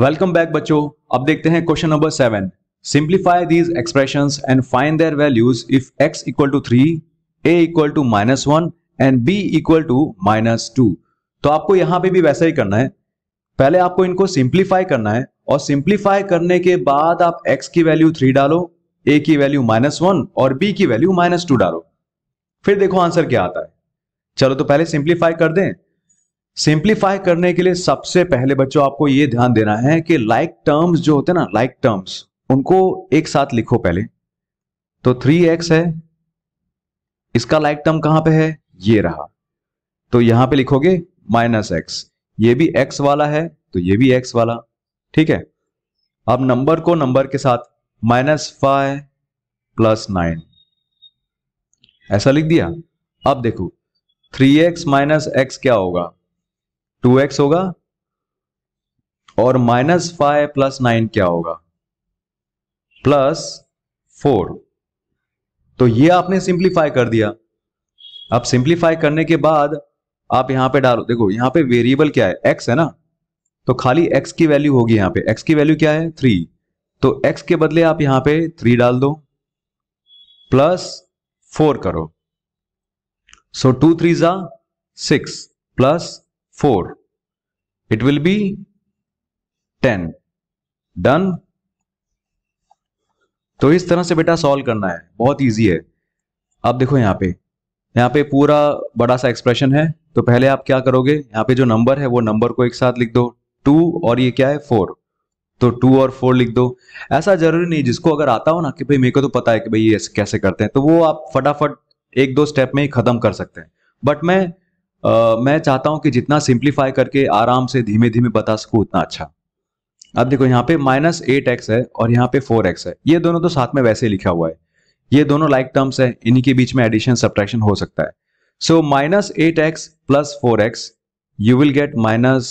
welcome back बच्चों अब देखते हैं question number seven simplify these expression and find their values if x equal to three a equal to minus one and b equal to minus two तो आपको यहां पे भी वैसा ही करना है पहले आपको इनको सिंप्लीफाई करना है और सिंप्लीफाई करने के बाद आप x की वैल्यू थ्री डालो a की वैल्यू माइनस वन और b की वैल्यू माइनस टू डालो फिर देखो आंसर क्या आता है चलो तो पहले सिंप्लीफाई कर दें सिंप्लीफाई करने के लिए सबसे पहले बच्चों आपको यह ध्यान देना है कि लाइक like टर्म्स जो होते हैं ना लाइक like टर्म्स उनको एक साथ लिखो पहले तो 3x है इसका लाइक like टर्म कहां पे है ये रहा तो यहां पे लिखोगे माइनस एक्स ये भी x वाला है तो ये भी x वाला ठीक है अब नंबर को नंबर के साथ माइनस फाइव प्लस नाइन ऐसा लिख दिया अब देखो 3x एक्स माइनस एक्स क्या होगा टू एक्स होगा और माइनस फाइव प्लस नाइन क्या होगा प्लस फोर तो ये आपने सिंप्लीफाई कर दिया अब सिंप्लीफाई करने के बाद आप यहां पे डालो देखो यहां पे वेरिएबल क्या है एक्स है ना तो खाली एक्स की वैल्यू होगी यहां पे एक्स की वैल्यू क्या है थ्री तो एक्स के बदले आप यहां पे थ्री डाल दो प्लस फोर करो सो टू थ्री जा six plus four it will be 10 done तो इस तरह से बेटा सॉल्व करना है बहुत इजी है अब देखो यहाँ पे यहाँ पे पूरा बड़ा सा एक्सप्रेशन है तो पहले आप क्या करोगे यहाँ पे जो नंबर है वो नंबर को एक साथ लिख दो टू और ये क्या है फोर तो टू और फोर लिख दो ऐसा जरूरी नहीं जिसको अगर आता हो ना कि भाई मेरे को तो पता है कि भाई ये कैसे करते हैं तो वो आप फटाफट एक दो स्टेप में ही खत्म कर सकते हैं बट मैं आ, मैं चाहता हूं कि जितना सिंप्लीफाई करके आराम से धीमे धीमे बता सकूं उतना अच्छा अब देखो यहाँ पे माइनस एट एक्स है और यहाँ पे फोर एक्स है ये दोनों तो साथ में वैसे लिखा हुआ है ये दोनों लाइक टर्म्स है इन्हीं के बीच में एडिशन सब्ट्रैक्शन हो सकता है so minus eight x plus four x you will get minus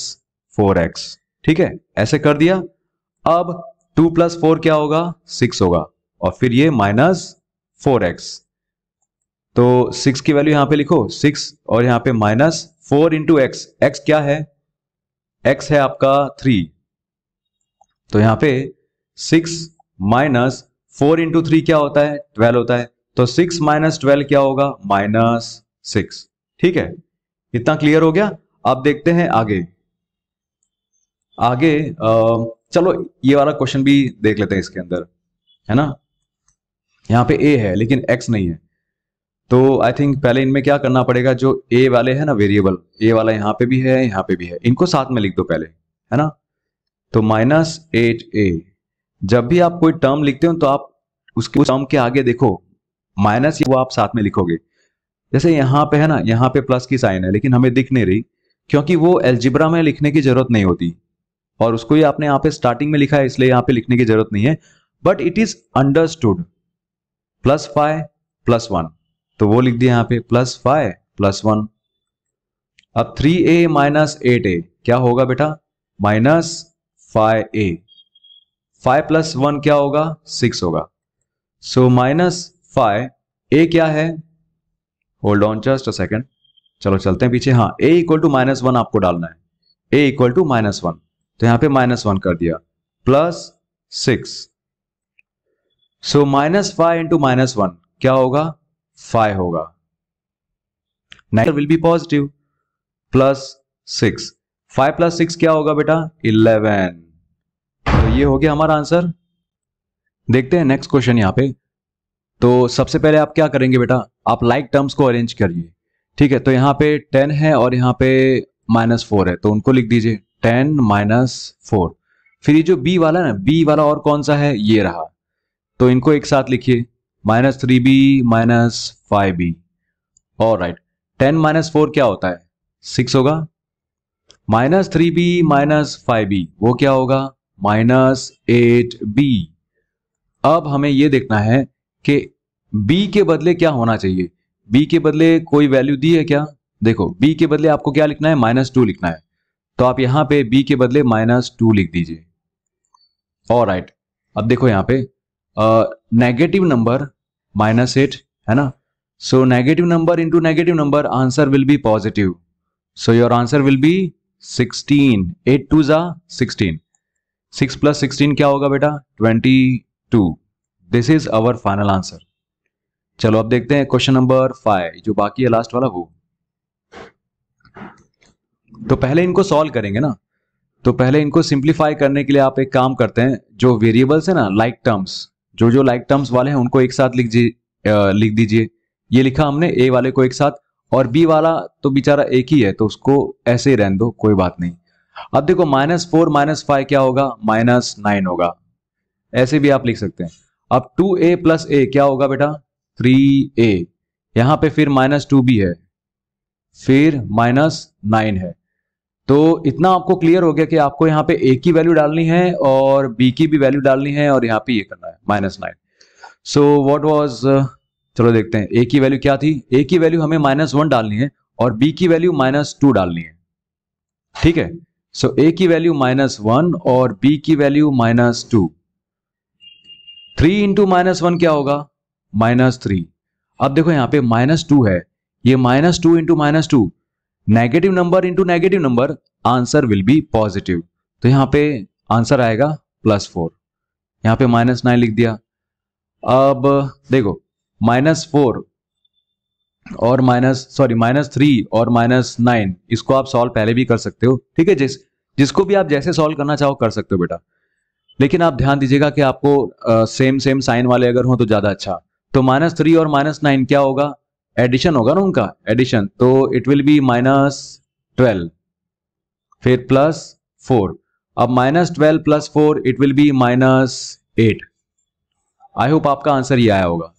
four x ठीक है ऐसे कर दिया अब टू प्लस फोर क्या होगा सिक्स होगा और फिर ये माइनस फोर एक्स तो सिक्स की वैल्यू यहां पे लिखो सिक्स और यहां पे minus four into x x क्या है एक्स है आपका थ्री तो यहां पे six minus four into three क्या होता है ट्वेल्व होता है तो सिक्स माइनस ट्वेल्व क्या होगा माइनस सिक्स ठीक है इतना क्लियर हो गया अब देखते हैं आगे आगे चलो ये वाला क्वेश्चन भी देख लेते हैं इसके अंदर है ना यहां पे ए है लेकिन एक्स नहीं है तो आई थिंक पहले इनमें क्या करना पड़ेगा जो ए वाले है ना वेरिएबल ए वाला यहाँ पे भी है यहाँ पे भी है इनको साथ में लिख दो पहले है ना तो माइनस एट ए जब भी आप कोई टर्म लिखते हो तो आप उसके उस टर्म के आगे देखो माइनस वो आप साथ में लिखोगे जैसे यहाँ पे है ना यहाँ पे प्लस की साइन है लेकिन हमें दिख नहीं रही क्योंकि वो एल्जिब्रा में लिखने की जरूरत नहीं होती और उसको ये आपने यहाँ पे स्टार्टिंग में लिखा है इसलिए यहाँ पे लिखने की जरूरत नहीं है but it is understood plus five plus one तो वो लिख दिया यहाँ पे प्लस फाइव प्लस वन अब three a minus eight a क्या होगा बेटा minus five a five plus one क्या होगा सिक्स होगा सो माइनस फाइव ए क्या है hold on just a second चलो चलते हैं पीछे हाँ a equal to minus one आपको डालना है a equal to minus one तो यहां पे माइनस वन कर दिया plus six so minus five into minus one क्या होगा फाइव होगा nine will be positive plus six five plus six क्या होगा बेटा इलेवन तो ये हो गया हमारा आंसर देखते हैं नेक्स्ट क्वेश्चन यहां पे तो सबसे पहले आप क्या करेंगे बेटा आप लाइक like टर्म्स को अरेंज करिए ठीक है तो यहां पे टेन है और यहां पे माइनस फोर है तो उनको लिख दीजिए टेन माइनस फोर फिर ये जो बी वाला ना बी वाला और कौन सा है ये रहा तो इनको एक साथ लिखिए minus three b minus five b और राइट टेन माइनस फोर क्या होता है सिक्स होगा minus three b minus five b वो क्या होगा माइनस एट बी अब हमें यह देखना है कि b के बदले क्या होना चाहिए b के बदले कोई वैल्यू दी है क्या देखो b के बदले आपको क्या लिखना है माइनस टू लिखना है तो आप यहां पे b के बदले माइनस टू लिख दीजिए और राइट अब देखो यहां पे नेगेटिव नंबर माइनस एट है ना so negative number into negative number answer will be positive so your answer will be sixteen eight two जा सिक्सटीन सिक्स प्लस सिक्सटीन क्या होगा बेटा twenty two this is our final answer चलो अब देखते हैं क्वेश्चन नंबर फाइव जो बाकी है लास्ट वाला वो तो पहले इनको सॉल्व करेंगे ना तो पहले इनको सिंप्लीफाई करने के लिए आप एक काम करते हैं जो वेरिएबल्स है ना लाइक like टर्म्स जो जो लाइक टर्म्स वाले हैं उनको एक साथ लिख लिख दीजिए ये लिखा हमने ए वाले को एक साथ और बी वाला तो बेचारा एक ही है तो उसको ऐसे ही रहने दो कोई बात नहीं अब देखो माइनस फोर माइनस फाइव क्या होगा माइनस नाइन होगा ऐसे भी आप लिख सकते हैं अब टू ए प्लस ए क्या होगा बेटा थ्री ए यहां पर फिर माइनस टू बी है फिर माइनस नाइन है तो इतना आपको क्लियर हो गया कि आपको यहाँ पे ए की वैल्यू डालनी है और बी की भी वैल्यू डालनी है और यहाँ पे ये करना है minus nine so what was चलो देखते हैं ए की वैल्यू क्या थी ए की वैल्यू हमें माइनस वन डालनी है और बी की वैल्यू माइनस टू डालनी है ठीक है सो ए की वैल्यू माइनस वन और बी की value minus two three into minus one क्या होगा माइनस थ्री अब देखो यहां पे माइनस टू है ये minus two into minus two negative number into negative number answer will be positive तो यहां पे आंसर आएगा प्लस फोर यहां पे माइनस नाइन लिख दिया अब देखो माइनस फोर और माइनस सॉरी माइनस थ्री और माइनस नाइन इसको आप सॉल्व पहले भी कर सकते हो ठीक है जिस जिसको भी आप जैसे सॉल्व करना चाहो कर सकते हो बेटा लेकिन आप ध्यान दीजिएगा कि आपको आ, सेम सेम साइन वाले अगर हो तो ज्यादा अच्छा तो माइनस थ्री और माइनस नाइन क्या होगा एडिशन होगा ना उनका एडिशन तो it will be minus twelve फिर प्लस फोर अब minus twelve plus four it will be minus eight I hope आपका आंसर ये आया होगा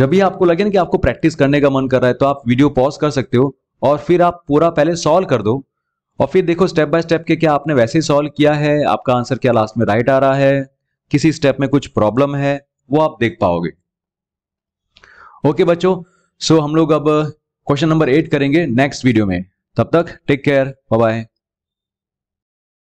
जब भी आपको लगे ना कि आपको प्रैक्टिस करने का मन कर रहा है तो आप वीडियो पॉज कर सकते हो और फिर आप पूरा पहले सॉल्व कर दो और फिर देखो स्टेप बाय स्टेप के क्या आपने वैसे ही सॉल्व किया है आपका आंसर क्या लास्ट में राइट आ रहा है किसी स्टेप में कुछ प्रॉब्लम है वो आप देख पाओगे ओके बच्चों सो so, हम लोग अब क्वेश्चन नंबर एट करेंगे नेक्स्ट वीडियो में तब तक टेक केयर बाय